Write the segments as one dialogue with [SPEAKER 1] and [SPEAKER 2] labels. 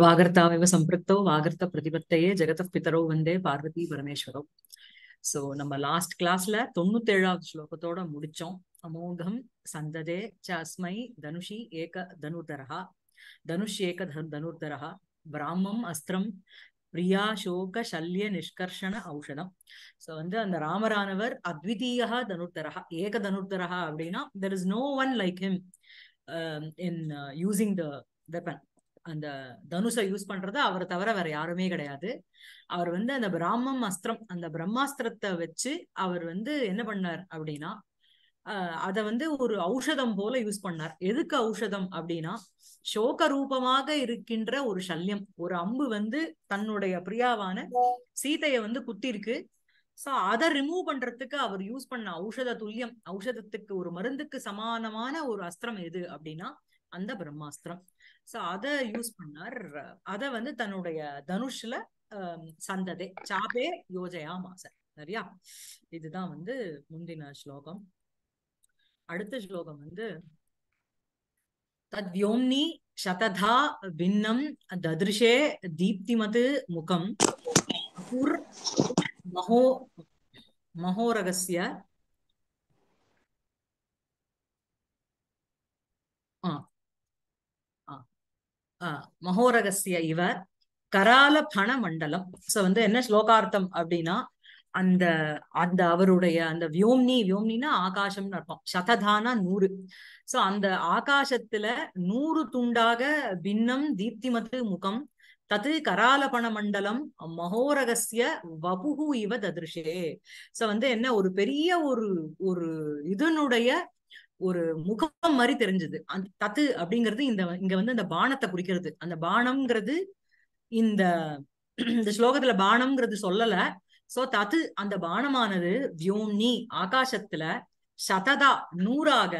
[SPEAKER 1] வாகர்த்தாவைவ சம்பிருத்தோ வாகர்த்த பிரதிபத்தையே ஜெகத பிதரோ வந்தே பார்வதி பரமேஸ்வரோ சோ நம்ம லாஸ்ட் கிளாஸ்ல தொண்ணூத்தேழாவது ஸ்லோகத்தோட முடிச்சோம் அமோகம் சந்ததே சஸ்மை தனுஷி ஏக தனுர்தரா தனுஷ் ஏக தனுர்தரா பிராமம் அஸ்திரம் பிரியா சோக சல்ய நிஷ்கர்ஷண ஔஷதம் சோ வந்து அந்த ராமரானவர் அத்விதீயா தனுர்தரா ஏக தனுர்தரா அப்படின்னா there is no one like him in using the weapon அந்த தனுஷை யூஸ் பண்றது அவரை தவிர வேற யாருமே கிடையாது அவர் வந்து அந்த பிராமம் அஸ்திரம் அந்த பிரம்மாஸ்திரத்தை வச்சு அவர் வந்து என்ன பண்ணார் அப்படின்னா அதை வந்து ஒரு ஔஷதம் போல யூஸ் பண்ணார் எதுக்கு ஔஷதம் அப்படின்னா சோக ரூபமாக இருக்கின்ற ஒரு சல்யம் ஒரு அம்பு வந்து தன்னுடைய பிரியாவான சீதைய வந்து குத்திருக்கு சோ அதை ரிமூவ் பண்றதுக்கு அவர் யூஸ் பண்ண ஔஷத துல்லியம் ஔஷதத்துக்கு ஒரு மருந்துக்கு சமானமான ஒரு அஸ்திரம் எது அப்படின்னா அந்த பிரம்மாஸ்திரம் சோ அதை யூஸ் பண்ணார் அதை வந்து தன்னுடைய தனுஷ்ல சந்ததே சாபே யோஜயா மாச சரியா இதுதான் வந்து முந்தின ஸ்லோகம் அடுத்த ஸ்லோகம் வந்து தத்யோம்னி சததா பின்னம் ததிருஷே தீப்திமது முகம் மகோ மகோரகசிய ஆ மகோரகசிய இவ கரால பண மண்டலம் சோ வந்து என்ன ஸ்லோகார்த்தம் அப்படின்னா அந்த அந்த அவருடைய அந்த வியோம்னி வியோம்னா ஆகாசம்னு அர்த்தம் சததானா நூறு சோ அந்த ஆகாசத்துல நூறு துண்டாக பின்னம் தீப்திமத்து முகம் தத்து கராலபண மண்டலம் மகோரகசிய வபுகு இவ ததிருஷே சோ வந்து என்ன ஒரு பெரிய ஒரு ஒரு இதனுடைய ஒரு முகம் மாதிரி தெரிஞ்சது அந்த தத்து அப்படிங்கிறது இந்த இங்க வந்து அந்த பானத்தை குறிக்கிறது அந்த பானம்ங்கிறது இந்த இந்த ஸ்லோகத்துல பானம்ங்கிறது சொல்லல சோ தத்து அந்த பானமானது வியோம்னி ஆகாசத்துல சததா நூறாக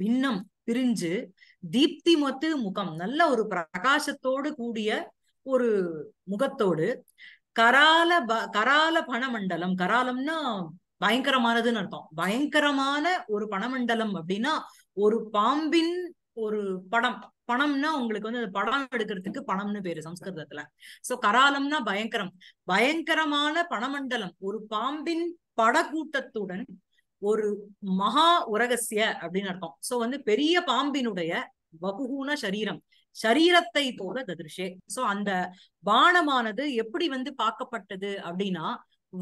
[SPEAKER 1] பின்னம் பிரிஞ்சு தீப்தி மொத்து முகம் நல்ல ஒரு பிரகாசத்தோடு கூடிய ஒரு முகத்தோடு கரால ப கரால பணமண்டலம் கராலம்னா பயங்கரமானதுன்னு அர்த்தம் பயங்கரமான ஒரு பணமண்டலம் அப்படின்னா ஒரு பாம்பின் ஒரு படம் பணம்னா உங்களுக்கு வந்து படம் எடுக்கிறதுக்கு பணம்னு பேரு சம்ஸ்கிருதத்துல சோ கராலம்னா பயங்கரம் பயங்கரமான பணமண்டலம் ஒரு பாம்பின் படக்கூட்டத்துடன் ஒரு மகா உரகசிய அப்படின்னு அர்த்தம் சோ வந்து பெரிய பாம்பினுடைய வகுகுன சரீரம் சரீரத்தை போல ததிர்ஷே சோ அந்த பானமானது எப்படி வந்து பார்க்கப்பட்டது அப்படின்னா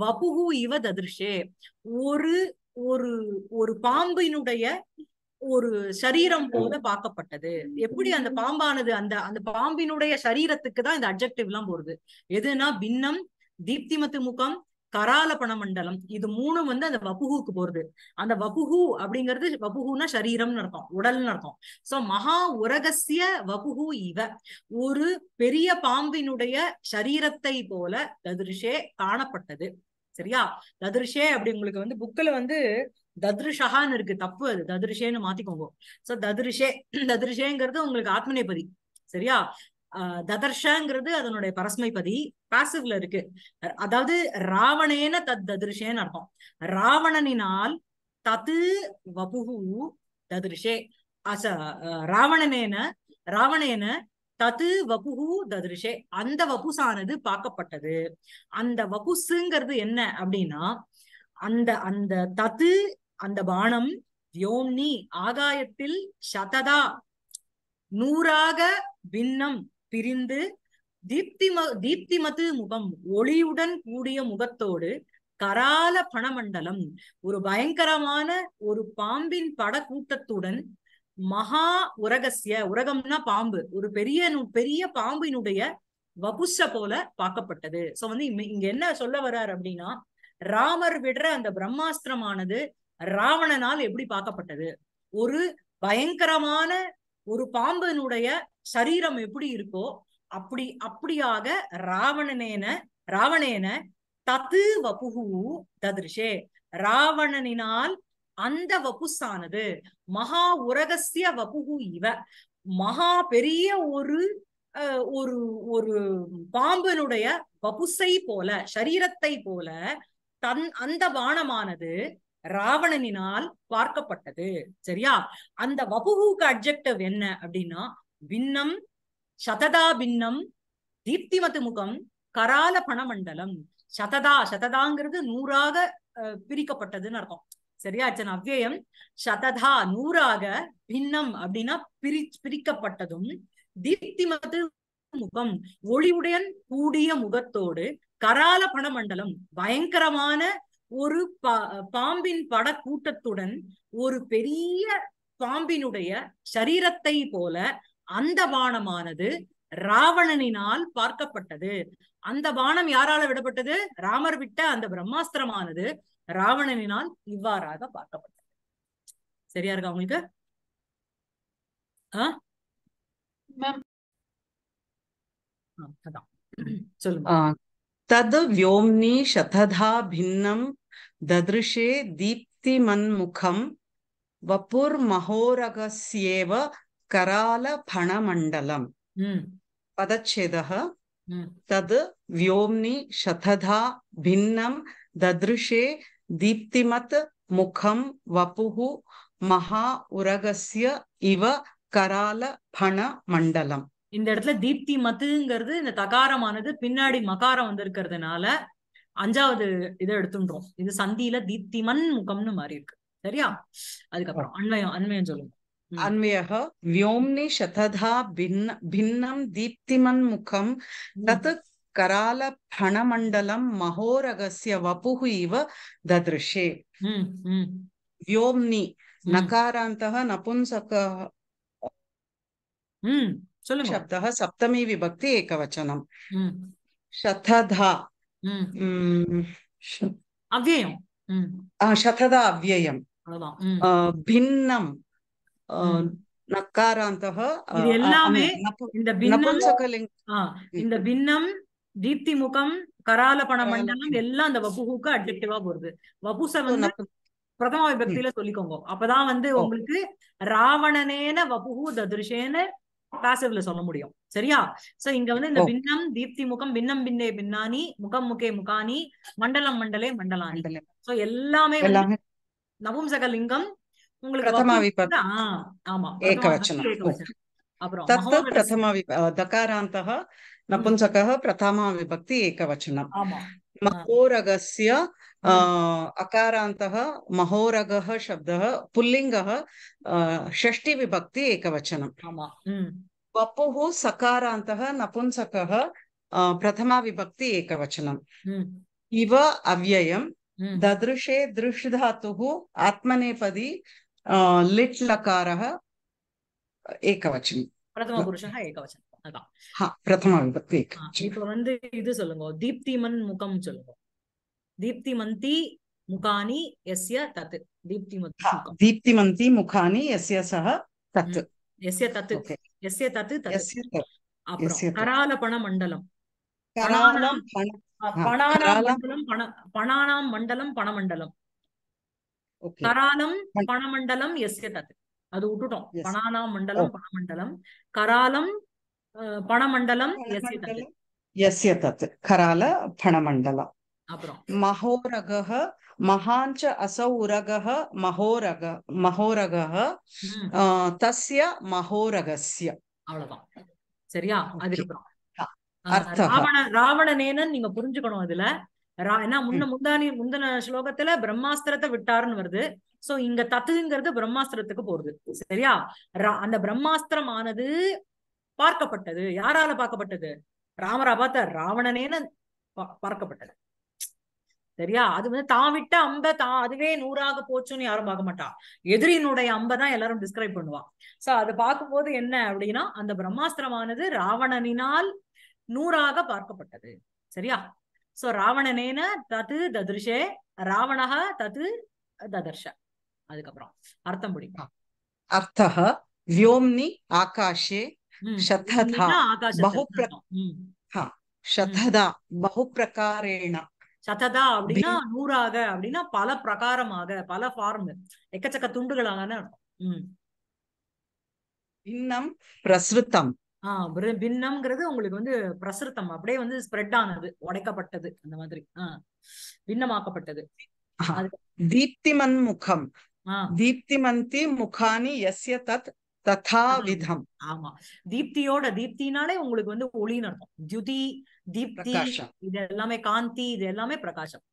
[SPEAKER 1] வபுகு இவ ததிர்ஷே ஒரு ஒரு ஒரு பாம்பினுடைய ஒரு சரீரம் போல பார்க்கப்பட்டது எப்படி அந்த பாம்பானது அந்த அந்த பாம்பினுடைய சரீரத்துக்கு தான் இந்த அப்ஜெக்டிவ் எல்லாம் போறது எதுனா பின்னம் தீப்திமத்து முகம் கரால பணமண்டலம் இது மூணும் வந்து அந்த வபுகுக்கு போறது அந்த வபுகு அப்படிங்கிறது வபுகுனா சரீரம்னு இருக்கும் உடல்னு இருக்கும் சோ மகா உரகசிய வபுகு இவ ஒரு பெரிய பாம்பினுடைய சரீரத்தை போல ததிருஷே காணப்பட்டது சரியா ததிருஷே அப்படி உங்களுக்கு வந்து புக்ல வந்து ததிருஷகான்னு இருக்கு தப்பு அது ததிருஷேன்னு மாத்திக்கோங்க சோ ததிருஷே ததிருஷேங்கிறது உங்களுக்கு ஆத்மநேபதி சரியா ததர்ஷங்கிறது அதனுடைய பரஸ்மைபதி பாசிவ்ல இருக்கு அதாவது ராவணேன தத் ததிருஷேன்னு அர்த்தம் ராவணனினால் தது வபுகு ததிருஷே அச ராவணனேன ராவணேன தது வபுகு ததிருஷே அந்த வபுசானது பார்க்கப்பட்டது அந்த வபுசுங்கிறது என்ன அப்படின்னா அந்த அந்த தத்து அந்த பானம் வியோம்னி ஆகாயத்தில் சததா நூறாக பின்னம் பிரிந்து தீப்தி தீப்திமது முகம் ஒளியுடன் கூடிய முகத்தோடு கரால பணமண்டலம் ஒரு பயங்கரமான ஒரு பாம்பின் படக்கூட்டத்துடன் மகா உரகசிய உரகம்னா பாம்பு ஒரு பெரிய பெரிய பாம்பினுடைய வபுஷ போல பார்க்கப்பட்டது சோ வந்து இங்க என்ன சொல்ல வர்றாரு அப்படின்னா ராமர் விடுற அந்த பிரம்மாஸ்திரமானது ராவணனால் எப்படி பார்க்கப்பட்டது ஒரு பயங்கரமான ஒரு பாம்பனுடைய சரீரம் எப்படி இருக்கோ அப்படி அப்படியாக ராவணனேன ராவணேன தத்து வபுகு ததிருஷே ராவணனினால் அந்த வபுசானது மகா உரகசிய வபுகு இவ மகா பெரிய ஒரு ஒரு ஒரு பாம்பனுடைய வபுசை போல சரீரத்தை போல தன் அந்த வானமானது ராவணனினால் பார்க்கப்பட்டது சரியா அந்த வபுகுக்கு அப்ஜெக்டிவ் என்ன அப்படின்னா பின்னம் சததா பின்னம் தீப்திமது முகம் கரால பணமண்டலம் சததா சததாங்கிறது நூறாக பிரிக்கப்பட்டதுன்னு அர்த்தம் சரியா அச்சன் அவ்வியம் சததா நூறாக பின்னம் அப்படின்னா பிரி பிரிக்கப்பட்டதும் தீப்திமது முகம் ஒளிவுடையன் கூடிய முகத்தோடு கரால பணமண்டலம் பயங்கரமான ஒரு பாம்பின் பட கூட்டத்துடன் ஒரு பெரிய பாம்பினுடைய சரீரத்தை போல அந்த வானமானது ராவணனினால் பார்க்கப்பட்டது அந்த பானம் யாரால விடப்பட்டது ராமர் விட்ட அந்த பிரம்மாஸ்திரமானது ராவணனினால் இவ்வாறாக பார்க்கப்பட்டது சரியா இருக்கா உங்களுக்கு
[SPEAKER 2] தது வியோம்னி சததா பின்னம் ததிருஷே தீப்திமன்முகம் வபுர் மகோரகஸ்யேவ கரால பணமண்டலம் பதச்சேதக தது வியோம்னி சததா பின்னம் ததிருஷே தீப்திமத் முகம் वपुः மகா உரகசிய இவ கரால பண மண்டலம்
[SPEAKER 1] இந்த இடத்துல தீப்தி மத்துங்கிறது இந்த தகாரமானது பின்னாடி மகாரம் வந்திருக்கிறதுனால அஞ்சாவது இதை எடுத்துன்றோம் இது சந்தியில மன் முகம்னு மாறி இருக்கு சரியா
[SPEAKER 2] அதுக்கப்புறம் அண்மையம் அண்மையம் சொல்லுங்க अन्वयः व्योम्नि शतधा भिन्न भिन्नं दीप्तिमन्मुखं तत् करालफणमण्डलं महोरगस्य वपुः इव ददृशे व्योम्नि नकारान्तः नपुंसकः शब्दः सप्तमी विभक्ति एकवचनं शतधा
[SPEAKER 1] अव्ययम्
[SPEAKER 2] शतधा अव्ययम् भिन्नं இந்த
[SPEAKER 1] பின்னம் தீப்தி முகம் கராலபண மண்டலம் எல்லாம் அந்த வபுகுக்கு அட்ஜெக்டிவா போறது வபுச வந்து பிரதம விபக்தியில சொல்லிக்கோங்க அப்பதான் வந்து உங்களுக்கு ராவணனேன வபுகு ததுருஷேன பாசிவ்ல சொல்ல முடியும் சரியா சோ இங்க வந்து இந்த பின்னம் தீப்தி முகம் பின்னம் பின்னே பின்னாணி முகம் முகே முகானி மண்டலம் மண்டலே மண்டலானி சோ எல்லாமே நபும்சகலிங்கம் एकवचनं तत्
[SPEAKER 2] प्रथमविभक्तः नपुंसकः प्रथमाविभक्ति एकवचनं महोरगस्य अकारान्तः महोरगः शब्दः पुल्लिङ्गः षष्टिविभक्ति एकवचनं वपुः सकारान्तः नपुंसकः प्रथमाविभक्ति एकवचनं इव अव्ययं ददृशे दृश् धातुः आत्मनेपदी लिट् लकारः एकवचनं
[SPEAKER 1] प्रथमपुरुषः एकवचनं
[SPEAKER 2] அதான் பிரதம விபத்து
[SPEAKER 1] இப்ப வந்து இது சொல்லுங்க தீப்திமன் முகம் சொல்லுங்க தீப்திமந்தி முகானி எஸ்ய தத் தீப்திமந்தி
[SPEAKER 2] தீப்திமந்தி முகானி எஸ்ய சஹ தத்
[SPEAKER 1] எஸ்ய தத் எஸ்ய தத் தத் அப்புறம் கரால பண மண்டலம் பணானாம் பணானாம் மண்டலம் பண பணானாம் மண்டலம் பணமண்டலம் கராலம் பணமண்டலம் எஸ்ய அது விட்டுட்டோம் பணானா மண்டலம் பணமண்டலம் கராலம்
[SPEAKER 2] பணமண்டலம் எஸ்ய தத் தத் கரால பணமண்டலம் அப்புறம் மகோரகः महाञ्च असौ மகோரக महोरग மகோரகः தஸ்ய மகோரகஸ்ய அவ்வளவுதான் சரியா அது
[SPEAKER 1] அர்த்தம் ராவண ராவணனேன்னு நீங்க புரிஞ்சுக்கணும் அதுல ஏன்னா முன்ன முந்தானி முந்தின ஸ்லோகத்துல பிரம்மாஸ்திரத்தை விட்டாருன்னு வருது சோ இங்க தத்துங்கிறது பிரம்மாஸ்திரத்துக்கு போறது சரியா அந்த பிரம்மாஸ்திரம் ஆனது பார்க்கப்பட்டது யாரால பார்க்கப்பட்டது ராமரா பார்த்த ராவணனேன்னு பார்க்கப்பட்டது சரியா அது வந்து தான் விட்ட அம்ப தான் அதுவே நூறாக போச்சுன்னு யாரும் பார்க்க மாட்டா எதிரியினுடைய அம்ப தான் எல்லாரும் டிஸ்கிரைப் பண்ணுவான் சோ அதை போது என்ன அப்படின்னா அந்த பிரம்மாஸ்திரமானது ராவணனினால் நூறாக பார்க்கப்பட்டது சரியா சோ ராவணனேன தது ததிருஷே ராவணக தது ததர்ஷ அதுக்கப்புறம் அர்த்தம் முடிக்கும்
[SPEAKER 2] அர்த்தः व्योम्नि आकाशे शतधा बहु शतधा बहुप्रकारेण
[SPEAKER 1] சததா அப்படின்னா நூறாக அப்படின்னா பல பிரகாரமாக பல ஃபார்ம் எக்கச்சக்க துண்டுகளாக அர்த்தம் இன்னம்
[SPEAKER 2] பிரசுத்தம்
[SPEAKER 1] ஆஹ் பின்னம்ங்கிறது உங்களுக்கு வந்து பிரசுத்தம் அப்படியே வந்து ஸ்ப்ரெட் ஆனது உடைக்கப்பட்டது அந்த மாதிரி ஆஹ் பின்னமாக்கப்பட்டது
[SPEAKER 2] தீப்திமன் முகம் தீப்திமந்தி முகானி எஸ்ய தத் ததாவிதம் ஆமா தீப்தியோட தீப்தினாலே உங்களுக்கு வந்து ஒளின்னு நடக்கும் ஜுதி தீப்தி
[SPEAKER 1] இது எல்லாமே காந்தி இது எல்லாமே பிரகாசம்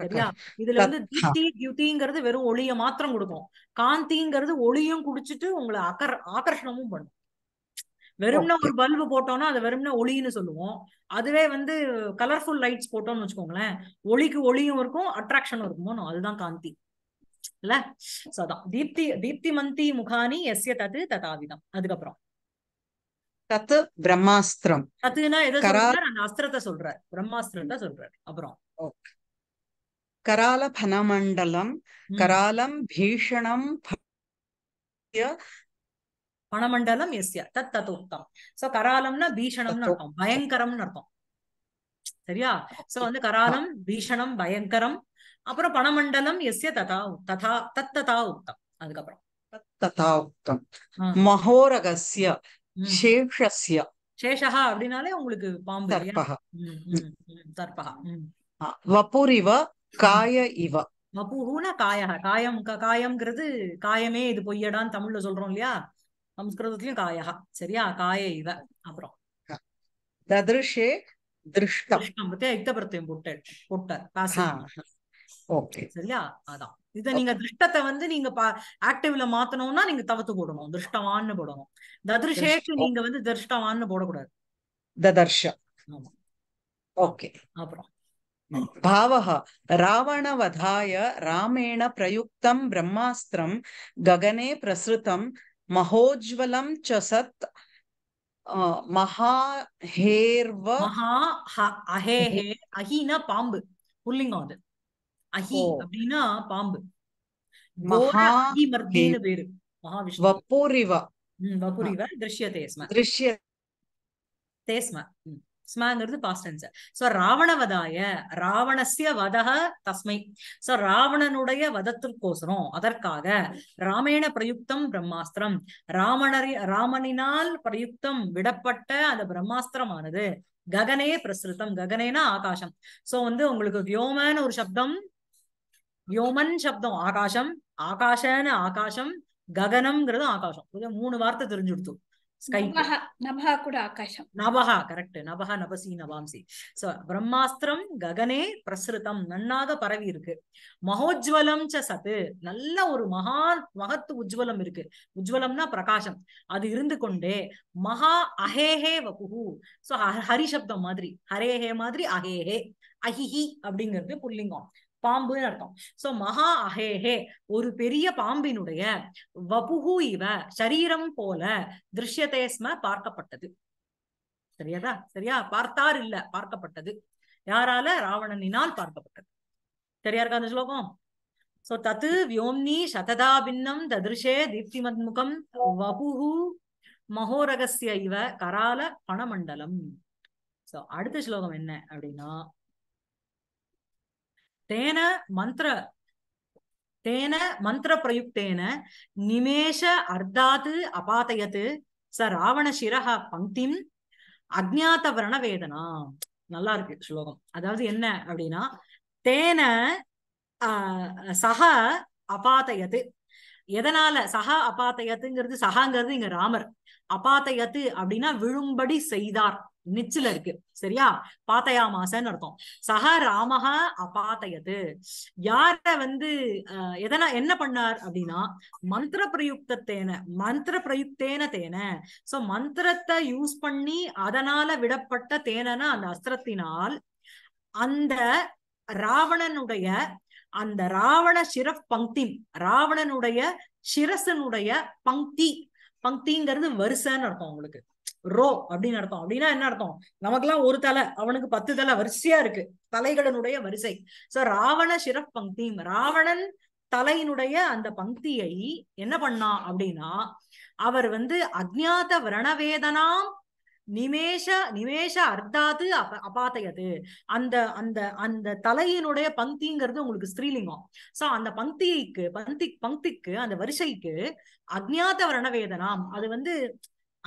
[SPEAKER 1] சரியா இதுல வந்து தீப்தி தியுதிங்கிறது வெறும் ஒளிய மாத்திரம் கொடுக்கும் காந்திங்கிறது ஒளியும் குடிச்சிட்டு உங்களை ஆக்கர் ஆகர்ஷணமும் பண்ணும் வெறும்னா ஒரு பல்பு போட்டோம்னா அதை வெறும்னா ஒளின்னு சொல்லுவோம் அதுவே வந்து கலர்ஃபுல் லைட்ஸ் போட்டோம்னு வச்சுக்கோங்களேன் ஒளிக்கு ஒளியும் இருக்கும் அட்ராக்ஷனும் இருக்குமோ அதுதான் காந்தி இல்ல சதான் தீப்தி மந்தி முகானி எஸ்ய தத்து ததாவிதம் அதுக்கப்புறம்
[SPEAKER 2] தத்து பிரம்மாஸ்திரம்
[SPEAKER 1] தத்துனா எதை சொல்றாரு அந்த அஸ்திரத்தை சொல்றாரு தான் சொல்றாரு
[SPEAKER 2] அப்புறம் கரால பனமண்டலம் கராலம் பீஷணம்
[SPEAKER 1] பணமண்டலம் எஸ்ய தத் உத்தம் சோ கராலம்னா பீஷணம்னு அர்த்தம் பயங்கரம்னு அர்த்தம் சரியா சோ வந்து கராலம் பீஷணம் பயங்கரம் அப்புறம் பணமண்டலம் எஸ்ய ததா ததா தத் ததா உத்தம் அதுக்கப்புறம்
[SPEAKER 2] ததா உக்தம் மகோரகசிய சேஷஸ்ய
[SPEAKER 1] சேஷஹா அப்படின்னாலே உங்களுக்கு பாம்பு தர்பகா
[SPEAKER 2] காய இவ
[SPEAKER 1] வபூனா காயா காயம் காயம்ங்கிறது காயமே இது பொய்யடான்னு தமிழ்ல சொல்றோம் இல்லையா சம்ஸ்கிருதத்திலயும் காயா சரியா காய இவ அப்புறம் ததிருஷே திருஷ்டம் பத்தியா யுக்த பிரத்தியம் போட்டேன் போட்டார் சரியா அதான் இத நீங்க திருஷ்டத்தை வந்து நீங்க ஆக்டிவ்ல மாத்தணும்னா நீங்க தவத்து போடணும் திருஷ்டவான்னு போடணும் ததிருஷேக்கு நீங்க வந்து
[SPEAKER 2] திருஷ்டவான்னு போடக்கூடாது ததர்ஷம் ஓகே அப்புறம் भावः रावणवधाय ராமேண பிரயுக்தம் பிரம்மாஸ்திரம் ககனே प्रसृतं மகோஜ்வலம் சசத் மகா ஹேர்வ மகா அஹே ஹே அஹினா
[SPEAKER 1] பாம்பு புல்லிங்கம் அது அஹி அப்படின்னா பாம்பு பேரு மகாவிஷ்ணு வப்பூரிவ வப்பூரிவ திருஷ்யதேஸ்ம திருஷ்ய தேஸ்ம ஸ்மாங்கிறது பாஸ்ட் டென்ஸ் சோ ராவணவதாய ராவணசிய வதக தஸ்மை சோ ராவணனுடைய வதத்திற்கோசரம் அதற்காக ராமேண பிரயுக்தம் பிரம்மாஸ்திரம் ராமணரி ராமனினால் பிரயுக்தம் விடப்பட்ட அந்த பிரம்மாஸ்திரமானது ககனே பிரசுத்தம் ககனேனா ஆகாசம் சோ வந்து உங்களுக்கு வியோமன்னு ஒரு சப்தம் வியோமன் சப்தம் ஆகாசம் ஆகாஷன்னு ஆகாசம் ககனம்ங்கிறது ஆகாசம் மூணு வார்த்தை தெரிஞ்சு கொடுத்தோம் ஸ்கை நபஹா கூட ஆகாஷம் நபஹா கரெக்ட் நபஹா நபசி நவாம்சி சோ பிரம்மாஸ்திரம் ககனே பிரசுரிதம் நன்னாக பரவி இருக்கு மகோஜ்வலம் ச சத்து நல்ல ஒரு மகா மகத்து உஜ்வலம் இருக்கு உஜ்வலம்னா பிரகாசம் அது இருந்து கொண்டே மகா அஹேஹே வகுஹு சோ ஹரி சப்தம் மாதிரி ஹரேஹே மாதிரி அஹேஹே அஹிஹி அப்படிங்கிறது புல்லிங்கம் பாம்புன்னு அர்த்தம் சோ மகா அஹேஹே ஒரு பெரிய பாம்பினுடைய வபுகு இவ சரீரம் போல திருஷ்யதேஸ்ம பார்க்கப்பட்டது சரியாதா சரியா பார்த்தார் இல்ல பார்க்கப்பட்டது யாரால ராவணனினால் பார்க்கப்பட்டது சரியா இருக்கா அந்த ஸ்லோகம் சோ தத்து வியோம்னி சததா பின்னம் ததிருஷே தீப்திமத்முகம் வபுகு மகோரகசிய இவ கரால பணமண்டலம் சோ அடுத்த ஸ்லோகம் என்ன அப்படின்னா தேன तेन தேன तेन பிரயுக்தேன நிமேஷ अर्धात् अपातयत् ச ராவண சிரஹா பங்கிம் அஜாத வரண வேதனா நல்லா இருக்கு ஸ்லோகம் அதாவது என்ன அப்படின்னா தேன சக அபாத்தயத்து எதனால சக அபாத்தயத்துங்கிறது சகாங்கிறது இங்க ராமர் அபாத்தயத்து அப்படின்னா விழும்படி செய்தார் நிச்சில இருக்கு சரியா பாத்தயாமாசன்னு அர்த்தம் சக ராமஹா அபாத்தயது யார வந்து அஹ் எதனா என்ன பண்ணார் அப்படின்னா மந்திர பிரயுக்தத்தேன மந்திர பிரயுக்தேன தேன சோ மந்திரத்தை யூஸ் பண்ணி அதனால விடப்பட்ட தேனனா அந்த அஸ்திரத்தினால் அந்த ராவணனுடைய அந்த ராவண சிர பங்கி ராவணனுடைய சிரசனுடைய பங்கி பங்கிங்கிறது வருசன்னு அர்த்தம் உங்களுக்கு ரோ அப்படின்னு அர்த்தம் அப்படின்னா என்ன அர்த்தம் எல்லாம் ஒரு தலை அவனுக்கு பத்து தலை வரிசையா இருக்கு தலைகளினுடைய வரிசை சோ ராவண சிறப் பங்கி ராவணன் தலையினுடைய அந்த பங்கியை என்ன பண்ணா அப்படின்னா அவர் வந்து அஜ்ஞாத விரணவேதனாம் நிமேஷ நிமேஷ அர்த்தாது அப அபாத்தையது அந்த அந்த அந்த தலையினுடைய பங்கிங்கிறது உங்களுக்கு ஸ்ரீலிங்கம் சோ அந்த பங்கிக்கு பங்கி பங்கிக்கு அந்த வரிசைக்கு அக்ஞாத வரணவேதனாம் அது வந்து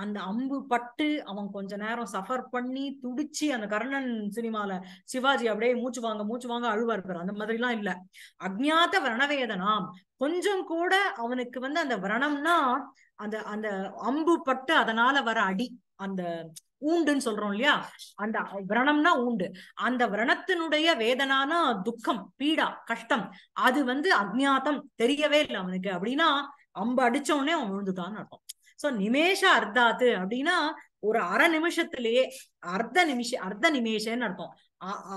[SPEAKER 1] அந்த அம்பு பட்டு அவன் கொஞ்ச நேரம் சஃபர் பண்ணி துடிச்சு அந்த கர்ணன் சினிமால சிவாஜி அப்படியே மூச்சு வாங்க மூச்சு வாங்க அழுவார் அந்த மாதிரி எல்லாம் இல்ல அக்ஞாத வரணவேதனாம் கொஞ்சம் கூட அவனுக்கு வந்து அந்த விரணம்னா அந்த அந்த அம்பு பட்டு அதனால வர அடி அந்த ஊண்டுன்னு சொல்றோம் இல்லையா அந்த விரணம்னா ஊண்டு அந்த விரணத்தினுடைய வேதனானா துக்கம் பீடா கஷ்டம் அது வந்து அஜ்ஞாத்தம் தெரியவே இல்லை அவனுக்கு அப்படின்னா அம்பு அடிச்ச உடனே அவன் விழுந்துதான் அர்த்தம் சோ நிமேஷ அர்த்தாத்து அப்படின்னா ஒரு அரை நிமிஷத்திலேயே அர்த்த நிமிஷ அர்த்த நிமிஷம்னு அர்த்தம்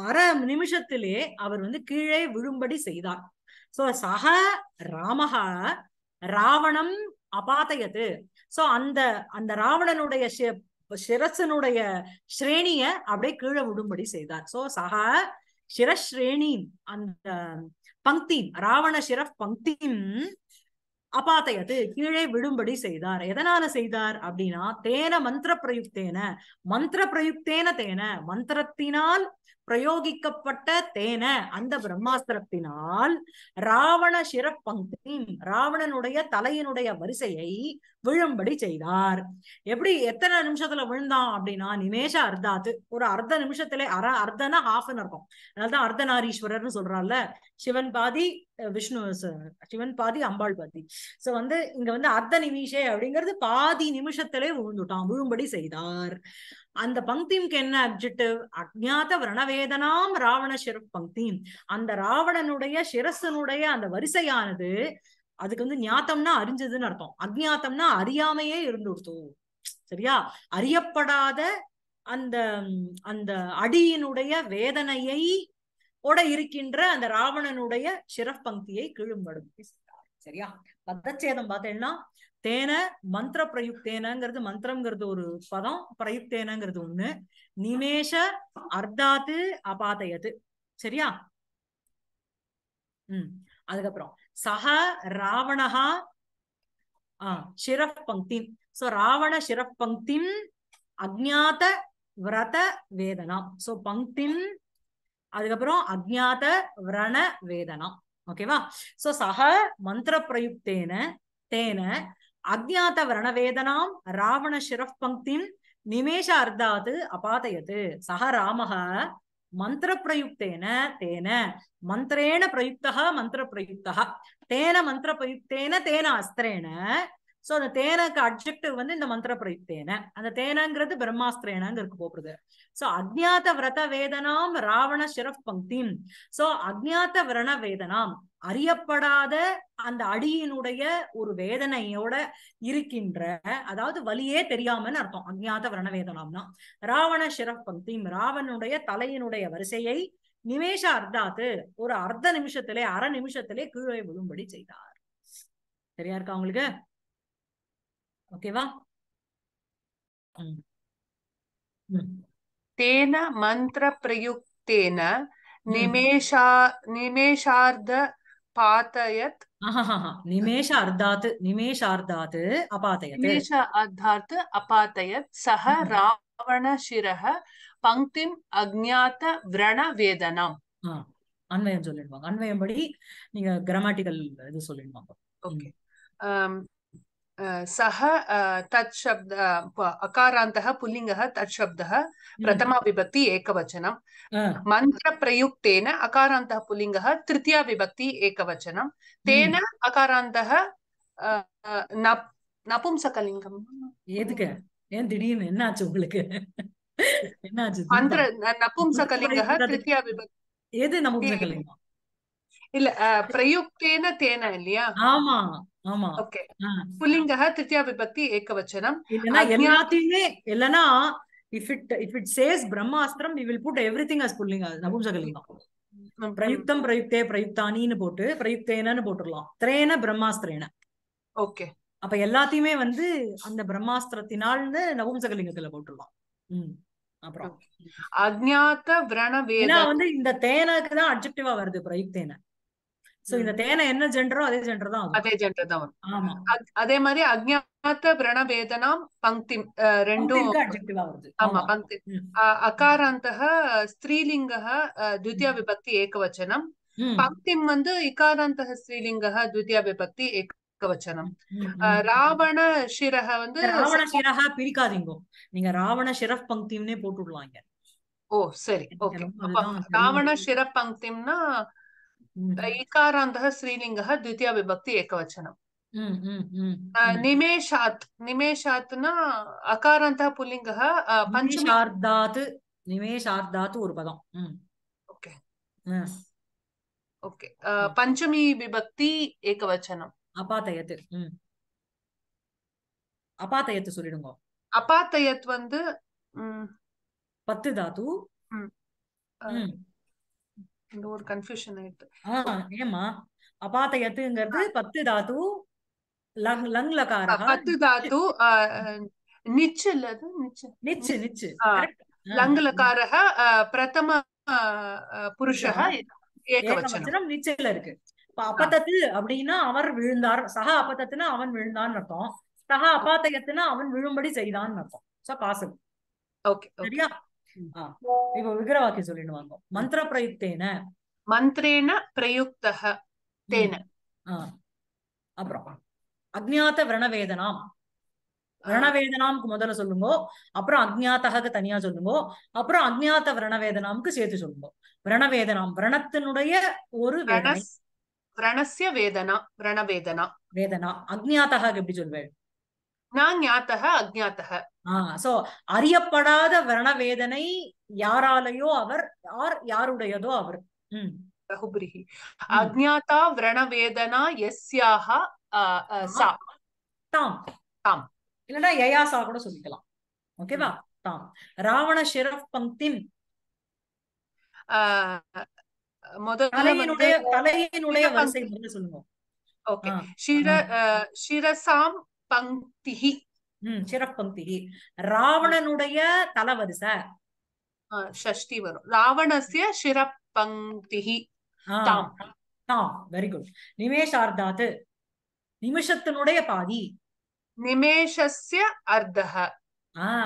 [SPEAKER 1] அரை நிமிஷத்திலே அவர் வந்து கீழே விழும்படி செய்தார் சோ சக ராமஹா ராவணம் அபாதையது சோ அந்த அந்த ராவணனுடைய சிரசனுடைய ஸ்ரேணிய அப்படியே கீழே விடும்படி செய்தார் சோ சக சிரஸ்ரேணி அந்த பங்கிம் ராவண சிர பங்கிம் அபாத்தயத்து கீழே விழும்படி செய்தார் எதனால செய்தார் அப்படின்னா தேன மந்திர பிரயுக்தேன மந்திர பிரயுக்தேன தேன மந்திரத்தினால் பிரயோகிக்கப்பட்ட தேன அந்த பிரம்மாஸ்திரத்தினால் ராவண சிறப்பங்கி ராவணனுடைய தலையினுடைய வரிசையை விழும்படி செய்தார் எப்படி எத்தனை நிமிஷத்துல விழுந்தான் அப்படின்னா நிமேஷ அர்த்தாத்து ஒரு அர்த்த நிமிஷத்துல அர அர்த்தனா ஹாஃப்னு இருக்கும் அதனாலதான் அர்த்தநாரீஸ்வரர்னு சொல்றாள்ல சிவன் பாதி விஷ்ணு சிவன் பாதி அம்பாள் பாதி சோ வந்து இங்க வந்து அர்த்த நிமிஷே அப்படிங்கிறது பாதி நிமிஷத்திலே விழுந்துட்டான் விழும்படி செய்தார் அந்த பங்கிக்கு என்ன அப்ஜெக்டிவ் அக்ஞாத வரணவேதனாம் ராவண சிறப் பங்கி அந்த ராவணனுடைய சிரசனுடைய அந்த வரிசையானது அதுக்கு வந்து ஞாத்தம்னா அறிஞ்சதுன்னு அர்த்தம் அக்ஞாத்தம்னா அறியாமையே இருந்துடுத்து சரியா அறியப்படாத அந்த அந்த அடியினுடைய வேதனையை ஓட இருக்கின்ற அந்த ராவணனுடைய சிறப்பங்கியை கீழும்படும் சரியா பதச்சேதம் பார்த்தேன்னா தேன மந்திர பிரயுக்தேனங்கிறது மந்திரம்ங்கிறது ஒரு பதம் பிரயுக்தேனங்கிறது ஒண்ணு நிமேஷ அர்த்தாத்து அபாதயத்து சரியா உம் அதுக்கப்புறம் சஹ ராவணஹா ஆஹ் ஷிரப் பங்கிம் சோ ராவண சிரப் பங்கி அஜாத்த விரத வேதனா சோ பங்கிம் அதுக்கப்புறம் அஜாத்த விரண வேதனா ஓகேவா சோ சஹ மந்திர பிரயுக்தேன தேன அஜாத்த வரணவேதனாம் ராவண சிரப் பங்கின் நிமேஷ அர்த்தாது அபாதையது சக ராமக மந்திர பிரயுக்தேன தேன மந்திரேன பிரயுக்தா மந்திர பிரயுக்தா தேன மந்திர பிரயுக்தேன தேன அஸ்திரேன சோ அந்த தேனக்கு அப்ஜெக்டிவ் வந்து இந்த மந்திர தேன அந்த தேனங்கிறது பிரம்மாஸ்திரேனாங்க இருக்கு போறது சோ அஜ்ஞாத விரத வேதனாம் ராவண சிரப் பங்கிம் சோ அஜ்ஞாத விரண வேதனாம் அறியப்படாத அந்த அடியினுடைய ஒரு வேதனையோட இருக்கின்ற அதாவது வலியே தெரியாமனு அர்த்தம் அஜ்ஞாத விரண வேதனாம்னா ராவண ஷிரப் பங்கிம் ராவனுடைய தலையினுடைய வரிசையை நிமேஷ அர்த்தாத்து ஒரு அர்த்த நிமிஷத்திலே அரை நிமிஷத்திலே கீழே விழும்படி செய்தார் சரியா இருக்கா உங்களுக்கு ஓகேவா
[SPEAKER 3] தேன மந்திர பிரயுக்தேன நிமேஷா நிமேஷார்த பாத்தயத்
[SPEAKER 1] நிமேஷார்த்தாத் நிமேஷார்த்தாத் அபாதயத் நிமேஷ
[SPEAKER 3] அர்த்தாத் அபாதயத் சஹ ராவணசிரஹ பங்கிம் அஜ்ஞாத விரண வேதனம்
[SPEAKER 1] அன்வயம் சொல்லிடுவாங்க அன்வயம் படி நீங்க கிராமட்டிக்கல் இது சொல்லிடுவாங்க ஓகே
[SPEAKER 3] सः तत् शब्द अकारान्तः पुल्लिङ्गः तत् शब्दः हम्म। प्रथमाविभक्ति एकवचनं मन्त्रप्रयुक्तेन अकारान्तः पुल्लिङ्गः तृतीया विभक्ति एकवचनं तेन हम्म। अकारान्तः நபும்சகலிங்கம் எதுக்கு ஏன் திடீர்னு இல்ல பிரயுக்தேன தேன இல்லையா ஆமா ஆமா ஓகே புல்லிங்கஹ திருத்தியா விபக்தி ஏகவச்சனம் இல்லனா எல்லாத்தையுமே
[SPEAKER 1] இல்லனா if it if it says பிரம்மாஸ்திரம் we will put everything as புல்லிங்க நபும்சகலிங்கம் பிரயுக்தம் பிரயுக்தே பிரயுக்தானின்னு போட்டு பிரயுக்தேனன்னு போட்டுடலாம் திரேன பிரம்மாஸ்திரேன ஓகே அப்ப எல்லாத்தையுமே வந்து அந்த பிரம்மாஸ்திரத்தினால்னு நபும்சகலிங்கத்துல போட்டுடலாம் ம் அப்புறம்
[SPEAKER 3] அஜ்ஞாத்த விரண
[SPEAKER 1] வேதா வந்து இந்த தேனக்கு தான் அட்ஜெக்டிவா வருது பிரயுக்தேன சோ இந்த தேனை என்ன ஜெண்டரோ அதே ஜெண்டர் தான் அதே ஜெண்டர் தான் வரும்
[SPEAKER 3] அதே மாதிரி அஜ்ஞாத்த பிரணபேதனாம் பங்கி ரெண்டும் ஆமா பங்கி அகாராந்தக ஸ்திரீலிங்க द्वितीय விபக்தி ஏகவச்சனம் பங்கிம் வந்து இகாராந்தக ஸ்திரீலிங்க द्वितीय விபக்தி ஏகவச்சனம் ராவண சிரஹ
[SPEAKER 1] வந்து ராவண சிரஹ பிரிக்காதீங்க நீங்க ராவண சிரப் பங்கிம்னே போட்டுடலாம் ஓ சரி ஓகே ராவண
[SPEAKER 3] சிரப் பங்கிம்னா ऐकारान्तः स्त्रीलिङ्गः द्वितीया विभक्ति एकवचनं निमेषात् निमेषात् न अकारान्तः पुल्लिङ्गः पञ्चमार्धात् निमेषार्धात् ஒரு பதம் ஓகே ஓகே பஞ்சமி விபக்தி ஏகவச்சனம் அபாதயத்
[SPEAKER 1] அபாதயத் சொல்லிடுங்க
[SPEAKER 3] அபாதயத் வந்து பத்து தாத்து ஒரு கன்ஃபியூஷன் ஆயிடுது ஏமா அபாதயத்துங்கிறது பத்து தாத்து லங் லங் லகாரா பத்து தாத்து நிச்சு இல்லது நிச்சு
[SPEAKER 1] நிச்சு நிச்சு லங் லகாரக பிரதம புருஷக ஏகவச்சனம் நிச்சயில இருக்கு இப்ப அப்பத்தத்து அப்படின்னா அவர் விழுந்தார் சக அப்பத்தத்துனா அவன் விழுந்தான் அர்த்தம் சக அபாத்தயத்துனா அவன் விழும்படி செய்தான்னு அர்த்தம் சோ பாசல் சரியா இப்போ விக்கிரவாக்கியம் சொல்லிட்டு வாங்க மந்திர பிரயுக்தேன மந்திரேன பிரயுக்தக தேன அப்புறம் அக்ஞாத விரணவேதனாம் விரணவேதனாம்க்கு முதல்ல சொல்லுங்க அப்புறம் அக்ஞாத்தகக்கு தனியா சொல்லுங்க அப்புறம் அக்ஞாத்த விரணவேதனாம்க்கு சேர்த்து சொல்லுங்க விரணவேதனாம் விரணத்தினுடைய ஒரு வேதனை விரணசிய வேதனா விரணவேதனா வேதனா அக்ஞாத்தகக்கு எப்படி சொல்லுவேன் ஞாத்தக அஜாத்தக சோ அறியப்படாத வரண வேதனை யாராலையோ அவர் யார் யாருடையதோ அவர்
[SPEAKER 3] பகுபிரிஹி அஜாதா விரணவேதனா எஸ்யாக
[SPEAKER 1] சா தாம் தாம் இல்லனா யயாசா கூட சொல்லிக்கலாம் ஓகேவா தாம் ராவண ஷிரப் பங்கின் தலையினுடைய தலையினுடைய வரிசை சொல்லுங்க ஓகே ஷிர
[SPEAKER 3] ஷிரசாம் பங்கிஹி உம் சிறப்பங்கிஹி ராவணனுடைய தலவரிசை ஷஷ்டி வரும் ராவணசிய சிறப்பங்கிஹி
[SPEAKER 1] தாம் வெரி குட் நிமேஷார்தாத்து நிமிஷத்தினுடைய பாதி நிமேஷஸ்ய அர்த்தஹ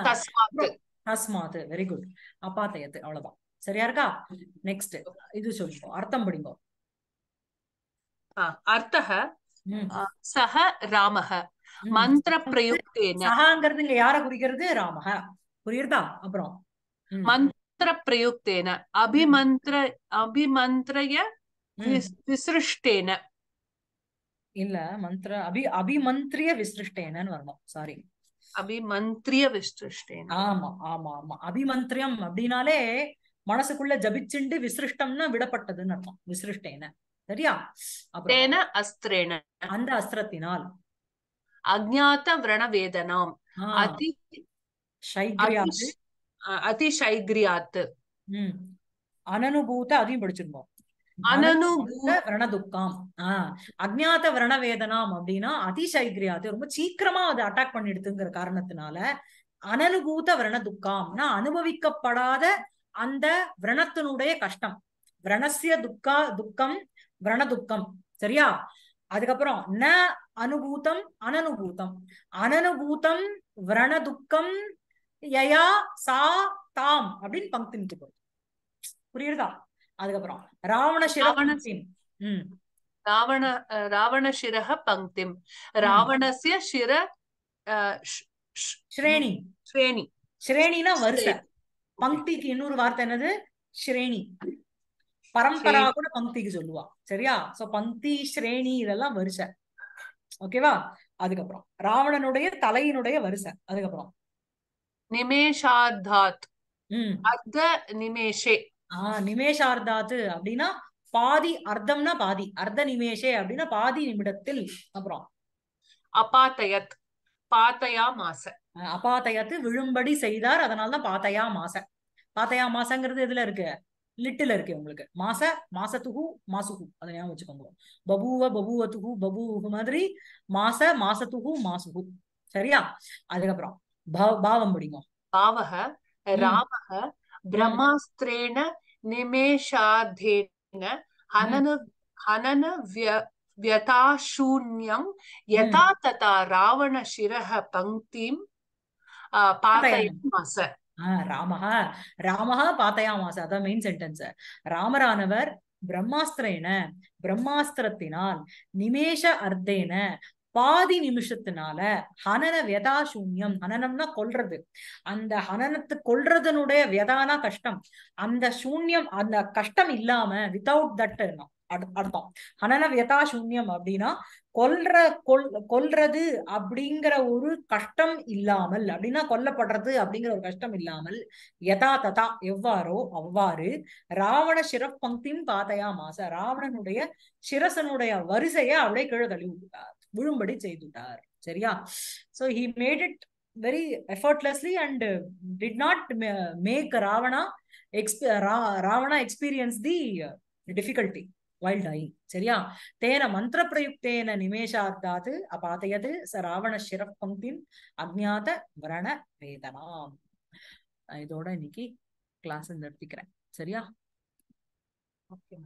[SPEAKER 1] தஸ்மாத் தஸ்மாத் வெரி குட் அப்பாத்தயத்து அவ்வளவுதான் சரியா இருக்கா நெக்ஸ்ட் இது சொல்லுங்க அர்த்தம் படிங்க அர்த்தஹ சஹ ராமஹ மந்திர
[SPEAKER 3] பிரயுக்தேன
[SPEAKER 1] சகாங்கிறது இங்க யார குறிக்கிறது ராமக
[SPEAKER 3] புரியுறதா அப்புறம் மந்திர பிரயுக்தேன அபிமந்திர அபிமந்திரய விசிருஷ்டேன
[SPEAKER 1] இல்ல மந்திர அபி அபிமந்திரிய விசிருஷ்டேனன்னு வரணும் சாரி அபிமந்திரிய விசிருஷ்டேன ஆமா ஆமா ஆமா அபிமந்திரியம் அப்படின்னாலே மனசுக்குள்ள ஜபிச்சுண்டு விசிருஷ்டம்னா விடப்பட்டதுன்னு அர்த்தம் விசிருஷ்டேன சரியா அஸ்திரேன அந்த அஸ்திரத்தினால் அஜாத்த விரணவேதனாம் அதி அதி அதிசைகிரியாத்து அனனுபூத்த அதையும் படிச்சிருந்தோம் விரணதுக்கம் ஆஹ் அஜ்ஞாத விரணவேதனாம் அப்படின்னா அதிசைகிரியாது ரொம்ப சீக்கிரமா அது அட்டாக் பண்ணிடுதுங்கிற காரணத்தினால அனனுபூத விரணதுக்காம்னா அனுபவிக்கப்படாத அந்த விரணத்தினுடைய கஷ்டம் விரணசிய துக்கா துக்கம் விரணதுக்கம் சரியா அதுக்கப்புறம் ந அனுபூதம் அனனுபூதம் அனனுபூதம் விரண யயா சா தாம் அப்படின்னு பங்க்தி நிட்டு புரியுறதா அதுக்கப்புறம் ராவண சிரவணசின் உம்
[SPEAKER 3] ராவண ராவண சிரக பங்கிம்
[SPEAKER 1] ராவணசிய சிர ஸ்ரேணி ஸ்ரேணி ஸ்ரேணினா வரிசை பங்கிக்கு இன்னொரு வார்த்தை என்னது ஸ்ரேணி பரம்பரா கூட பங்கிக்கு சொல்லுவா சரியா சோ பங்கி ஸ்ரேணி இதெல்லாம் வரிசை ஓகேவா அதுக்கப்புறம் ராவணனுடைய தலையினுடைய வரிசை அதுக்கப்புறம் நிமேஷார்தாத் அர்த்த நிமேஷே ஆஹ் நிமேஷார்தாத் அப்படின்னா பாதி அர்த்தம்னா பாதி அர்த்த நிமேஷே அப்படின்னா பாதி நிமிடத்தில் அப்புறம்
[SPEAKER 3] அபாத்தயத் பாத்தயா மாச
[SPEAKER 1] அபாத்தயத்து விழும்படி செய்தார் அதனாலதான் பாத்தயா மாச பாத்தயா மாசங்கிறது எதுல இருக்கு லிட்டில் இருக்கு உங்களுக்கு மாச மாசத்துகு மாசுகு அதை ஞாபகம் வச்சுக்கோங்க பபுவ பபுவத்துகு பபுகு மாதிரி மாச மாசத்துகு மாசுகு சரியா அதுக்கப்புறம் பாவம் முடியுமா பாவக
[SPEAKER 3] ராமக பிரம்மாஸ்திரேன நிமேஷாதேன ஹனன விய வியதாசூன்யம் யதா
[SPEAKER 1] ததா ராவண சிரக பங்கிம் பாத்தயன் மாச ராமஹா ராமஹா பாத்தையாமாச அதான் மெயின் சென்டென்ஸ் ராமரானவர் பிரம்மாஸ்திரேன பிரம்மாஸ்திரத்தினால் நிமேஷ அர்த்தேன பாதி நிமிஷத்தினால ஹனன வெதா சூன்யம் ஹனனம்னா கொல்றது அந்த ஹனனத்து கொல்றதனுடைய வெதானா கஷ்டம் அந்த சூன்யம் அந்த கஷ்டம் இல்லாம வித்தவுட் தட் அர்த்தம் ஹனன வியதா சூன்யம் அப்படின்னா கொல்ற கொல் கொல்றது அப்படிங்கிற ஒரு கஷ்டம் இல்லாமல் அப்படின்னா கொல்லப்படுறது அப்படிங்கிற ஒரு கஷ்டம் இல்லாமல் யதா ததா எவ்வாறோ அவ்வாறு ராவண சிறப்பங்கியும் பாதையா மாச ராவணனுடைய சிரசனுடைய வரிசையை அப்படியே கீழே தள்ளி விட்டார் விழும்படி செய்துட்டார் சரியா so he made it very effortlessly and did not make Ravana ex Ravana experience the difficulty while I சரியா தேன மந்திர பிரயுக்தேன நிமேஷார்த்தாது அபாதையது ச ராவண ஷிரப் அக்ஞாத அஜ்ஞாத வரண வேதனாம்
[SPEAKER 2] இதோட இன்னைக்கு கிளாஸ் நிறுத்திக்கிறேன் சரியா
[SPEAKER 1] ஓகே